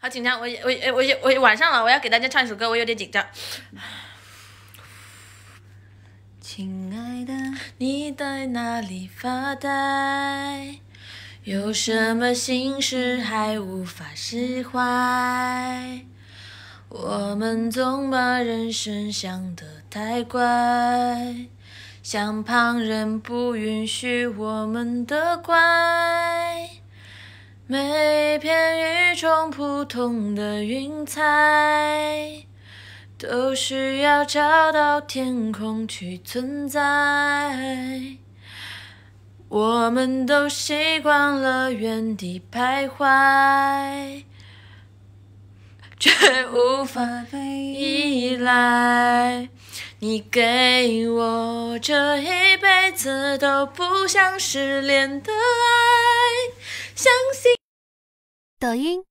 好紧张，我我哎我我晚上了，我要给大家唱一首歌，我有点紧张。亲爱的，你在哪里发呆？有什么心事还无法释怀？我们总把人生想得太乖，像旁人不允许我们的乖。每一片与众不同的云彩，都需要找到天空去存在。我们都习惯了原地徘徊，却无法被依赖。你给我这一辈子都不想失联的爱。抖音。